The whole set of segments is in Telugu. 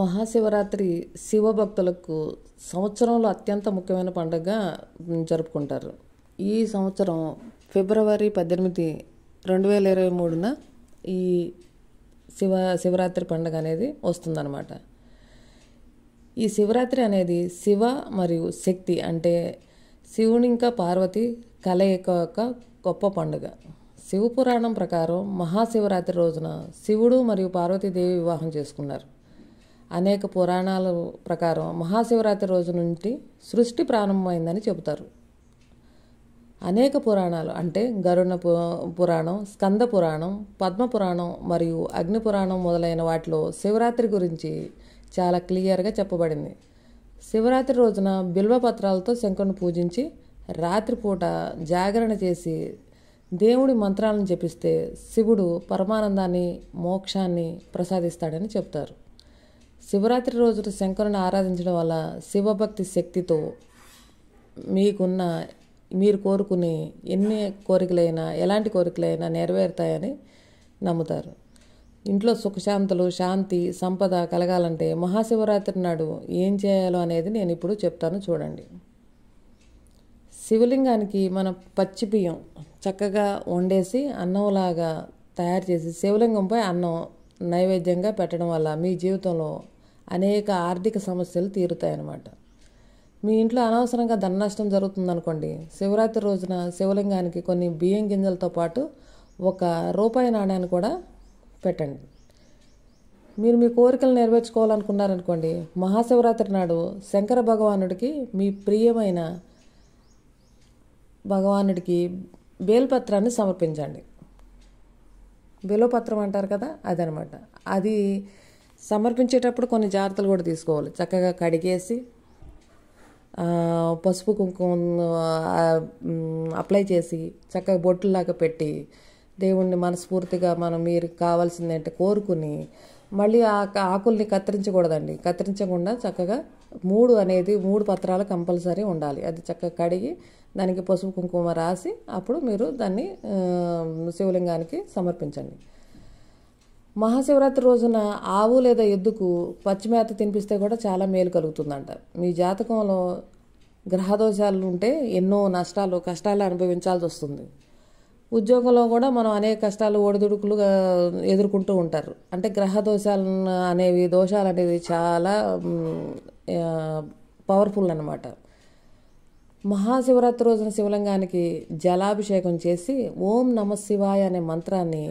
మహాశివరాత్రి శివభక్తులకు సంవత్సరంలో అత్యంత ముఖ్యమైన పండుగ జరుపుకుంటారు ఈ సంవత్సరం ఫిబ్రవరి పద్దెనిమిది రెండు వేల ఇరవై మూడున ఈ శివ శివరాత్రి పండుగ అనేది వస్తుందన్నమాట ఈ శివరాత్రి అనేది శివ మరియు శక్తి అంటే శివుని ఇంకా పార్వతి కలయిక యొక్క గొప్ప పండుగ శివపురాణం ప్రకారం మహాశివరాత్రి రోజున శివుడు మరియు పార్వతీదేవి వివాహం చేసుకున్నారు అనేక పురాణాల ప్రకారం మహాశివరాత్రి రోజు నుండి సృష్టి ప్రారంభమైందని చెబుతారు అనేక పురాణాలు అంటే గరుణ పురాణం స్కంద పురాణం పద్మ పురాణం మరియు అగ్ని పురాణం మొదలైన వాటిలో శివరాత్రి గురించి చాలా క్లియర్గా చెప్పబడింది శివరాత్రి రోజున బిల్వపత్రాలతో శంకుని పూజించి రాత్రిపూట జాగరణ చేసి దేవుడి మంత్రాలను జపిస్తే శివుడు పరమానందాన్ని మోక్షాన్ని ప్రసాదిస్తాడని చెప్తారు శివరాత్రి రోజున శంకరుని ఆరాధించడం వల్ల శివభక్తి శక్తితో మీకున్న మీరు కోరుకునే ఎన్ని కోరికలైనా ఎలాంటి కోరికలైనా నెరవేరుతాయని నమ్ముతారు ఇంట్లో సుఖశాంతులు శాంతి సంపద కలగాలంటే మహాశివరాత్రి నాడు ఏం చేయాలో అనేది నేను ఇప్పుడు చెప్తాను చూడండి శివలింగానికి మన పచ్చి బియ్యం చక్కగా వండేసి అన్నంలాగా తయారు చేసి శివలింగంపై అన్నం నైవేద్యంగా పెట్టడం వల్ల మీ జీవితంలో అనేక ఆర్థిక సమస్యలు తీరుతాయన్నమాట మీ ఇంట్లో అనవసరంగా ధన నష్టం జరుగుతుందనుకోండి శివరాత్రి రోజున శివలింగానికి కొన్ని బియ్యం గింజలతో పాటు ఒక రూపాయి నాణ్యాన్ని కూడా పెట్టండి మీరు మీ కోరికలు నెరవేర్చుకోవాలనుకున్నారనుకోండి మహాశివరాత్రి నాడు శంకర భగవానుడికి మీ ప్రియమైన భగవానుడికి బేల్పత్రాన్ని సమర్పించండి బిలోపత్రం అంటారు కదా అదనమాట అది సమర్పించేటప్పుడు కొన్ని జాగ్రత్తలు కూడా తీసుకోవాలి చక్కగా కడిగేసి పసుపు కుంకుమ అప్లై చేసి చక్కగా బొట్టులాగా పెట్టి దేవుణ్ణి మనస్ఫూర్తిగా మనం మీరు కావాల్సింది ఏంటంటే కోరుకుని మళ్ళీ ఆ ఆకుల్ని కత్తిరించకూడదండి కత్తిరించకుండా చక్కగా మూడు అనేది మూడు పత్రాలు కంపల్సరీ ఉండాలి అది చక్కగా కడిగి దానికి పసుపు కుంకుమ రాసి అప్పుడు మీరు దాన్ని శివలింగానికి సమర్పించండి మహాశివరాత్రి రోజున ఆవు లేదా ఎద్దుకు పచ్చిమేత తినిపిస్తే కూడా చాలా మేలు కలుగుతుందంట మీ జాతకంలో గ్రహదోషాలు ఉంటే ఎన్నో నష్టాలు కష్టాలు అనుభవించాల్సి వస్తుంది ఉద్యోగంలో కూడా మనం అనేక కష్టాలు ఒడిదుడుకులు ఎదుర్కొంటూ ఉంటారు అంటే గ్రహ అనేవి దోషాలు అనేవి చాలా పవర్ఫుల్ అనమాట మహాశివరాత్రి రోజున శివలింగానికి జలాభిషేకం చేసి ఓం నమ శివాయ అనే మంత్రాన్ని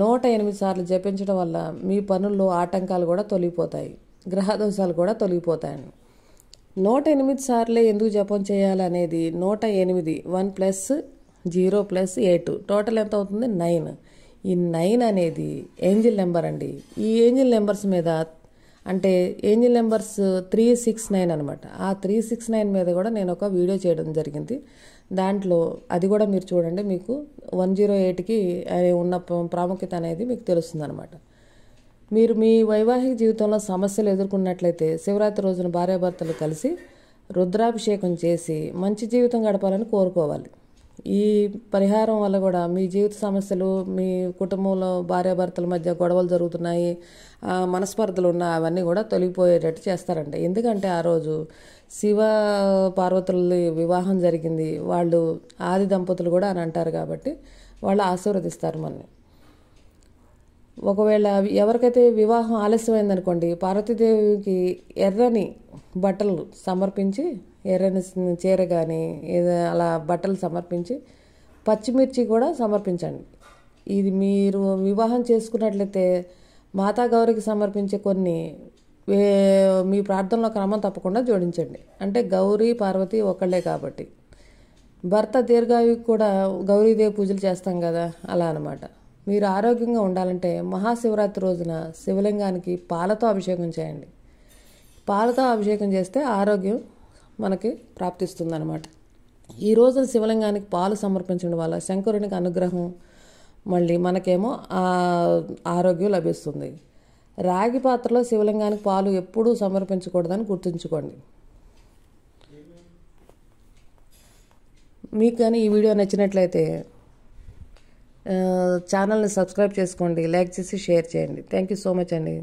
నూట ఎనిమిది సార్లు జపించడం వల్ల మీ పనుల్లో ఆటంకాలు కూడా తొలగిపోతాయి గ్రహదోషాలు కూడా తొలగిపోతాయి నూట ఎనిమిది సార్లే ఎందుకు జపం చేయాలనేది నూట ఎనిమిది one plus zero plus eight total ఎంత అవుతుంది నైన్ ఈ నైన్ అనేది ఏంజిల్ నెంబర్ అండి ఈ ఏంజిల్ నెంబర్స్ మీద అంటే angel numbers three six nine అనమాట ఆ త్రీ సిక్స్ నైన్ మీద కూడా నేను ఒక వీడియో చేయడం జరిగింది దాంట్లో అది కూడా మీరు చూడండి మీకు వన్ జీరో ఎయిట్కి ఉన్న ప్రాముఖ్యత అనేది మీకు తెలుస్తుంది అనమాట మీరు మీ వైవాహిక జీవితంలో సమస్యలు ఎదుర్కొన్నట్లయితే శివరాత్రి రోజున భార్యాభర్తలు కలిసి రుద్రాభిషేకం చేసి మంచి జీవితం గడపాలని కోరుకోవాలి ఈ పరిహారం వల్ల కూడా మీ జీవిత సమస్యలు మీ కుటుంబంలో భార్యాభర్తల మధ్య గొడవలు జరుగుతున్నాయి మనస్పర్ధలు ఉన్న అవన్నీ కూడా తొలగిపోయేటట్టు చేస్తారంట ఎందుకంటే ఆ రోజు శివ పార్వతుల వివాహం జరిగింది వాళ్ళు ఆది దంపతులు కూడా అని అంటారు కాబట్టి వాళ్ళు ఆశీర్వదిస్తారు మనల్ని ఒకవేళ ఎవరికైతే వివాహం అనుకోండి పార్వతీదేవికి ఎర్రని బట్టలు సమర్పించి ఎర్రని చీర కానీ ఏదో అలా బట్టలు సమర్పించి పచ్చిమిర్చి కూడా సమర్పించండి ఇది మీరు వివాహం చేసుకున్నట్లయితే మాతా గౌరికి సమర్పించే కొన్ని మీ ప్రార్థనలో క్రమం తప్పకుండా జోడించండి అంటే గౌరీ పార్వతి ఒకళ్ళే కాబట్టి భర్త దీర్ఘాయు కూడా గౌరీదేవి పూజలు చేస్తాం కదా అలా అనమాట మీరు ఆరోగ్యంగా ఉండాలంటే మహాశివరాత్రి రోజున శివలింగానికి పాలతో అభిషేకం చేయండి పాలతో అభిషేకం చేస్తే ఆరోగ్యం మనకి ప్రాప్తిస్తుందన్నమాట ఈ రోజున శివలింగానికి పాలు సమర్పించడం వల్ల శంకరునికి అనుగ్రహం మళ్ళీ మనకేమో ఆరోగ్యం లభిస్తుంది రాగి పాత్రలో శివలింగానికి పాలు ఎప్పుడూ సమర్పించకూడదని గుర్తుంచుకోండి మీకు కానీ ఈ వీడియో నచ్చినట్లయితే ఛానల్ని సబ్స్క్రైబ్ చేసుకోండి లైక్ చేసి షేర్ చేయండి థ్యాంక్ యూ సో మచ్ అండి